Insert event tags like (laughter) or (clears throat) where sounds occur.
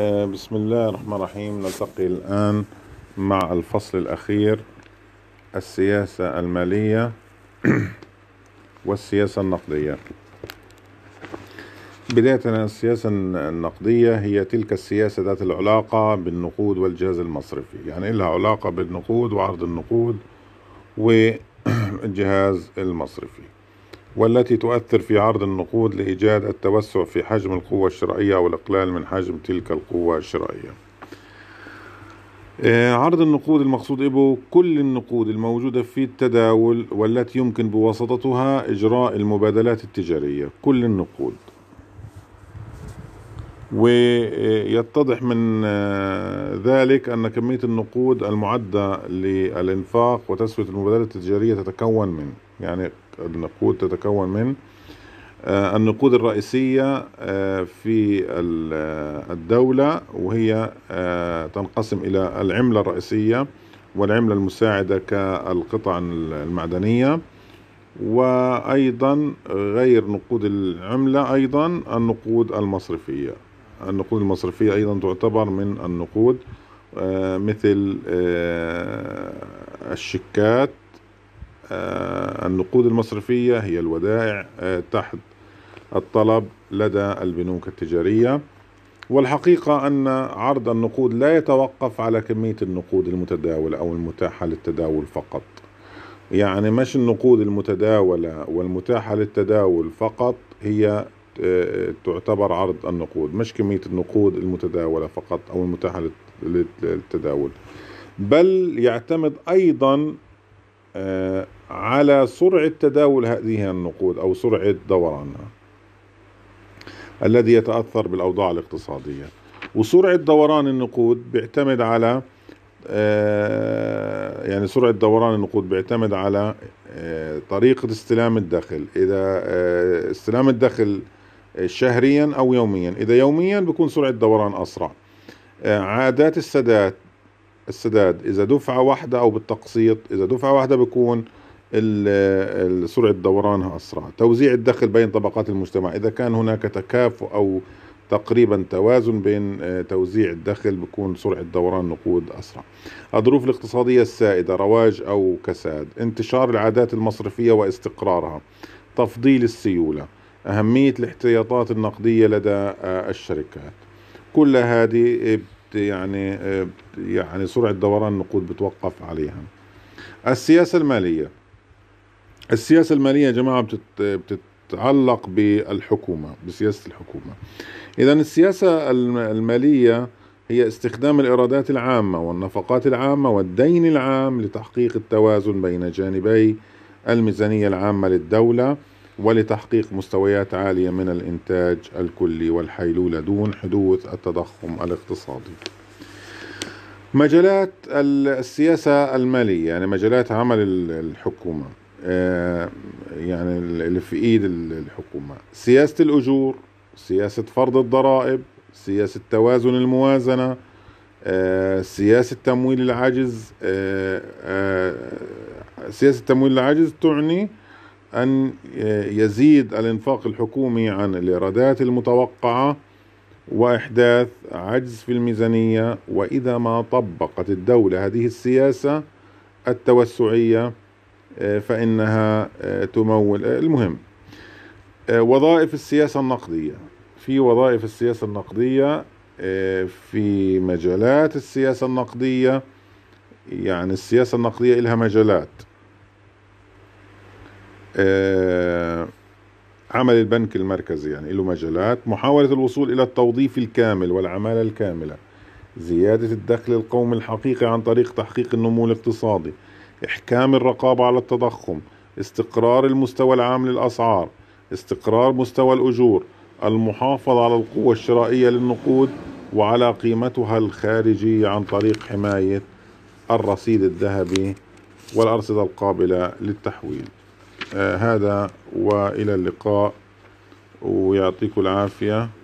آه، بسم الله الرحمن الرحيم نلتقي الآن مع الفصل الأخير السياسة المالية (clears throat) والسياسة النقدية بداية السياسة النقدية هي تلك السياسة ذات العلاقة بالنقود والجهاز المصرفي يعني لها علاقة بالنقود وعرض النقود والجهاز المصرفي والتي تؤثر في عرض النقود لإيجاد التوسع في حجم القوة الشرائية أو الإقلال من حجم تلك القوة الشرائية آه، عرض النقود المقصود به كل النقود الموجودة في التداول والتي يمكن بواسطتها إجراء المبادلات التجارية كل النقود ويتضح من آه، ذلك أن كمية النقود المعدة للإنفاق وتسوية المبادلات التجارية تتكون من يعني النقود تتكون من آه، النقود الرئيسية آه، في آه، الدولة وهي تنقسم إلى العملة الرئيسية والعملة المساعدة كالقطع المعدنية وأيضا غير نقود العملة أيضا النقود المصرفية النقود المصرفية أيضا تعتبر من النقود مثل الشيكات آه، النقود المصرفية هي الودائع آه، تحت الطلب لدى البنوك التجارية والحقيقة أن عرض النقود لا يتوقف على كمية النقود المتداولة أو المتاحة للتداول فقط يعني مش النقود المتداولة والمتاحة للتداول فقط هي آه، تعتبر عرض النقود مش كمية النقود المتداولة فقط أو المتاحة للتداول بل يعتمد أيضا على سرعة تداول هذه النقود أو سرعة دورانها الذي يتأثر بالأوضاع الاقتصادية وسرعة دوران النقود بيعتمد على آه، يعني سرعة دوران النقود بيعتمد على آه، طريقة استلام الدخل إذا آه، استلام الدخل شهريا أو يوميا إذا يوميا بيكون سرعة دوران أسرع عادات السداد السداد إذا دفعة واحدة أو بالتقسيط إذا دفعة واحدة بيكون سرعة دورانها أسرع توزيع الدخل بين طبقات المجتمع إذا كان هناك تكافؤ أو تقريبا توازن بين آه، توزيع الدخل بكون سرعة دوران نقود أسرع الظروف الاقتصادية السائدة رواج أو كساد انتشار العادات المصرفية واستقرارها تفضيل السيولة أهمية الاحتياطات النقدية لدى آه، الشركات كل هذه يعني آه، يعني سرعة دوران النقود بتوقف عليها السياسة المالية السياسة المالية يا جماعة بتتعلق بالحكومة بسياسة الحكومة إذا السياسة المالية هي استخدام الإيرادات العامة والنفقات العامة والدين العام لتحقيق التوازن بين جانبي الميزانية العامة للدولة ولتحقيق مستويات عالية من الإنتاج الكلي والحيلولة دون حدوث التضخم الاقتصادي. مجالات السياسة المالية يعني مجالات عمل الحكومة آه، يعني اللي في ايد الحكومه سياسه الاجور سياسه فرض الضرائب سياسه توازن الموازنه آه، سياسه تمويل العجز آه، سياسه تمويل العجز تعني ان يزيد الانفاق الحكومي عن الايرادات المتوقعه واحداث عجز في الميزانيه واذا ما طبقت الدوله هذه السياسه التوسعيه آه، فإنها آه، تمول آه، المهم وظائف السياسة النقدية في وظائف السياسة النقدية في مجالات السياسة النقدية يعني السياسة النقدية لها مجالات عمل البنك المركزي يعني له مجالات محاولة الوصول إلى التوظيف الكامل والعمالة الكاملة زيادة الدخل القومي الحقيقي عن طريق تحقيق النمو الاقتصادي إحكام الرقابة على التضخم استقرار المستوى العام للأسعار استقرار مستوى الأجور المحافظة على القوة الشرائية للنقود وعلى قيمتها الخارجية عن طريق حماية الرصيد الذهبي والأرصدة القابلة للتحويل آه هذا وإلى اللقاء ويعطيكم العافية